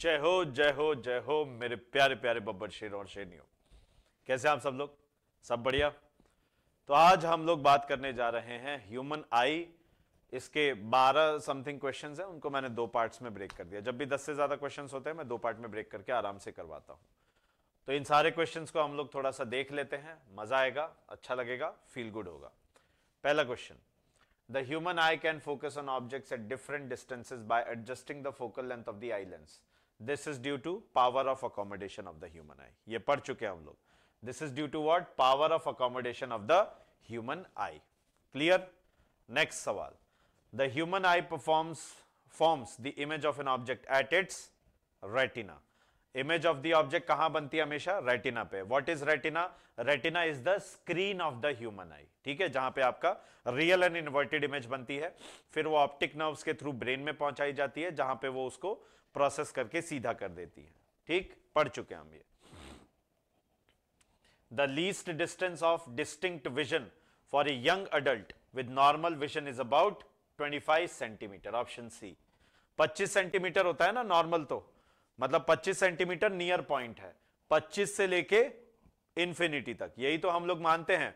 जय हो जय हो जय हो मेरे प्यारे प्यारे बब्बर शेर और शेरियों कैसे आप सब लोग सब बढ़िया तो आज हम लोग बात करने जा रहे हैं ह्यूमन आई इसके 12 समथिंग क्वेश्चंस हैं उनको मैंने दो पार्ट्स में ब्रेक कर दिया जब भी 10 से ज्यादा क्वेश्चंस होते हैं मैं दो पार्ट में ब्रेक करके आराम से करवाता हूँ तो इन सारे क्वेश्चन को हम लोग थोड़ा सा देख लेते हैं मजा आएगा अच्छा लगेगा फील गुड होगा पहला question the human eye can focus on objects at different distances by adjusting the focal length of the eye lens this is due to power of accommodation of the human eye ye pad chuke hum log this is due to what power of accommodation of the human eye clear next sawal the human eye performs forms the image of an object at its retina image of the object कहां बनती है हमेशा retina पे what is retina retina is the screen of the human eye ठीक है जहां पे आपका रियल एंड इन्वर्टेड इमेज बनती है फिर वो ऑप्टिक नर्व्स के थ्रू ब्रेन में पहुंचाई जाती है जहां पे वो उसको प्रोसेस करके सीधा कर देती है ठीक पढ़ चुके हम ये the least distance of distinct vision for a young adult with normal vision is about five centimetre option C 25 centimetre होता है ना नॉर्मल तो मतलब 25 सेंटीमीटर नियर पॉइंट है 25 से लेके इंफिनिटी तक यही तो हम लोग मानते हैं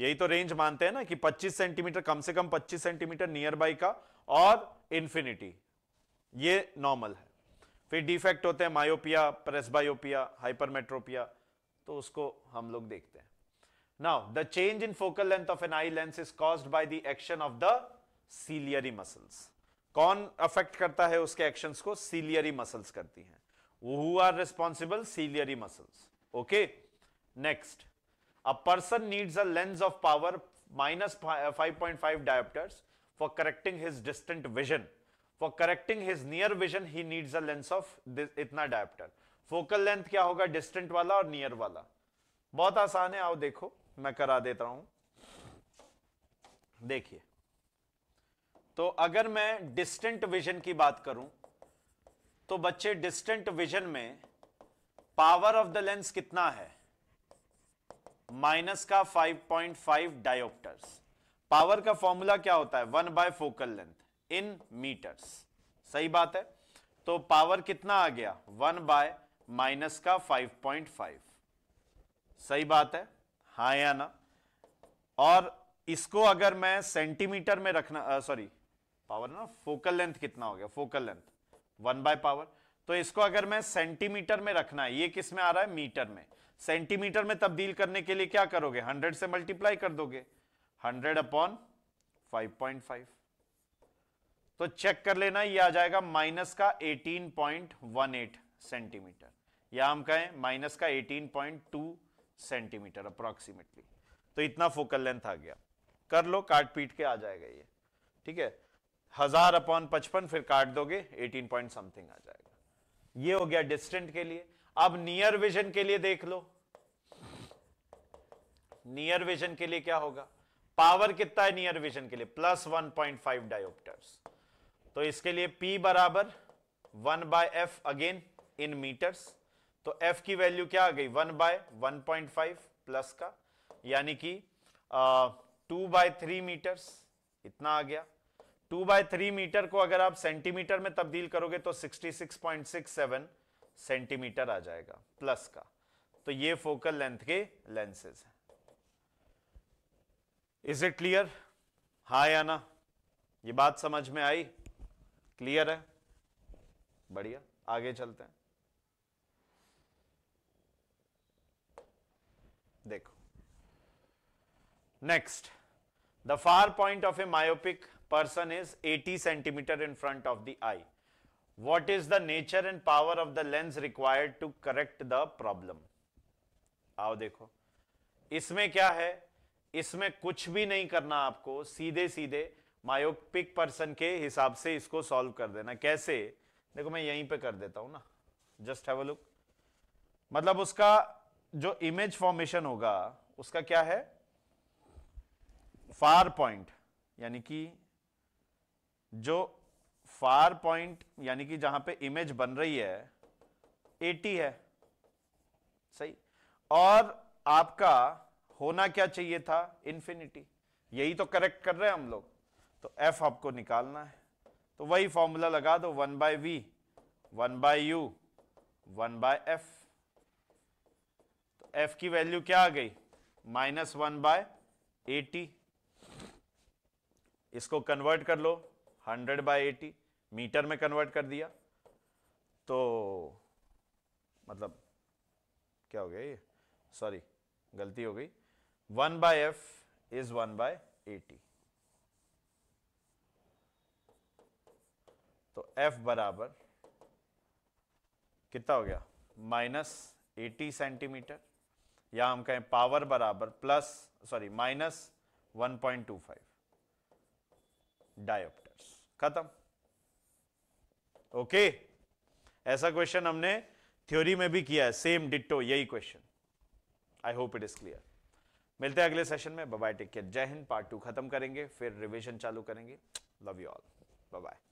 यही तो रेंज मानते हैं ना कि 25 सेंटीमीटर कम से कम 25 सेंटीमीटर नियर बाई का और इंफिनिटी ये नॉर्मल है फिर डिफेक्ट होते हैं मायोपिया प्रेसबायोपिया हाइपरमेट्रोपिया तो उसको हम लोग देखते हैं now the change in focal length of an eye lens is caused by the action of the ciliary muscles कौन अफेक्ट करता है उसके एक्शन को सीलियरी मसल करती है who are responsible ciliary muscles okay next a person needs a lens of power minus five point for correcting his distant vision for correcting his near vision he needs a lens of इतना dioptre focal length क्या होगा distant वाला और near वाला बहुत आसान है आओ देखो मैं करा देता हूं देखिए तो अगर मैं डिस्टेंट विजन की बात करूं तो बच्चे डिस्टेंट विजन में पावर ऑफ द लेंस कितना है माइनस का 5.5 डायोप्टर्स पावर का फॉर्मूला क्या होता है one by focal length in metres सही बात है तो पावर कितना आ गया वन बाय माइनस का 5.5 सही बात है हा या ना और इसको अगर मैं सेंटीमीटर में रखना सॉरी पावर ना फोकल लेंथ कितना हो गया focal length one by power तो इसको अगर मैं सेंटीमीटर में रखना है ये किस में आ रहा है मीटर में सेंटीमीटर में तब्दील करने के लिए क्या करोगे 100 से मल्टीप्लाई कर दोगे 100 अपॉन 5.5 तो चेक कर लेना ये आ जाएगा माइनस का 18.18 सेंटीमीटर या हम कहें माइनस का 18.2 सेंटीमीटर अप्रोक्सीमेटली तो इतना फोकल लेंथ आ गया कर लो काट पीट के आ जाएगा ये ठीक है हजार अपॉन पचपन फिर काट दोगे एटीन पॉइंट समथिंग आ जाएगा ये हो गया डिस्टेंट के लिए अब नियर विजन के लिए देख लो नियर विजन के लिए क्या होगा पावर कितना है नियर विजन के लिए plus one point five dioptres तो इसके लिए पी बराबर one by F again in metres तो F की वैल्यू क्या आ गई one by one point five plus का यानी कि टू बाय थ्री मीटर्स इतना आ गया टू बाय थ्री मीटर को अगर आप सेंटीमीटर में तब्दील करोगे तो 66.67 सेंटीमीटर आ जाएगा प्लस का तो ये फोकल लेंथ के लेंसेज हैं इज इट क्लियर हा या ना ये बात समझ में आई क्लियर है बढ़िया आगे चलते हैं देखो next the far point of a myopic person is 80 centimeter in front of the eye. What is the nature and power of the lens required to correct the problem? आओ देखो इसमें क्या है इसमें कुछ भी नहीं करना आपको सीधे सीधे मायोपिक पर्सन के हिसाब से इसको सॉल्व कर देना कैसे देखो मैं यहीं पे कर देता हूं ना जस्ट हैव अ लुक मतलब उसका जो इमेज फॉर्मेशन होगा उसका क्या है फार पॉइंट यानी कि जो फार पॉइंट यानी कि जहां पे इमेज बन रही है 80 है सही और आपका होना क्या चाहिए था इन्फिनिटी यही तो करेक्ट कर रहे हैं हम लोग तो एफ आपको निकालना है तो वही फॉर्मूला लगा दो one by V one by U one by F तो एफ की वैल्यू क्या आ गई माइनस वन बाय एटी इसको कन्वर्ट कर लो हंड्रेड बाई एटी मीटर में कन्वर्ट कर दिया तो मतलब क्या हो गया ये सॉरी गलती हो गई one by F is one by eighty तो एफ बराबर कितना हो गया माइनस एटी सेंटीमीटर या हम कहें पावर बराबर plus sorry minus one point two five dioptre खत्म ओके ऐसा क्वेश्चन हमने थ्योरी में भी किया है सेम डिट्टो यही question I hope it is clear मिलते हैं अगले सेशन में बाय टेक केयर जय हिंद पार्ट टू खत्म करेंगे फिर रिविजन चालू करेंगे लव यू ऑल बाय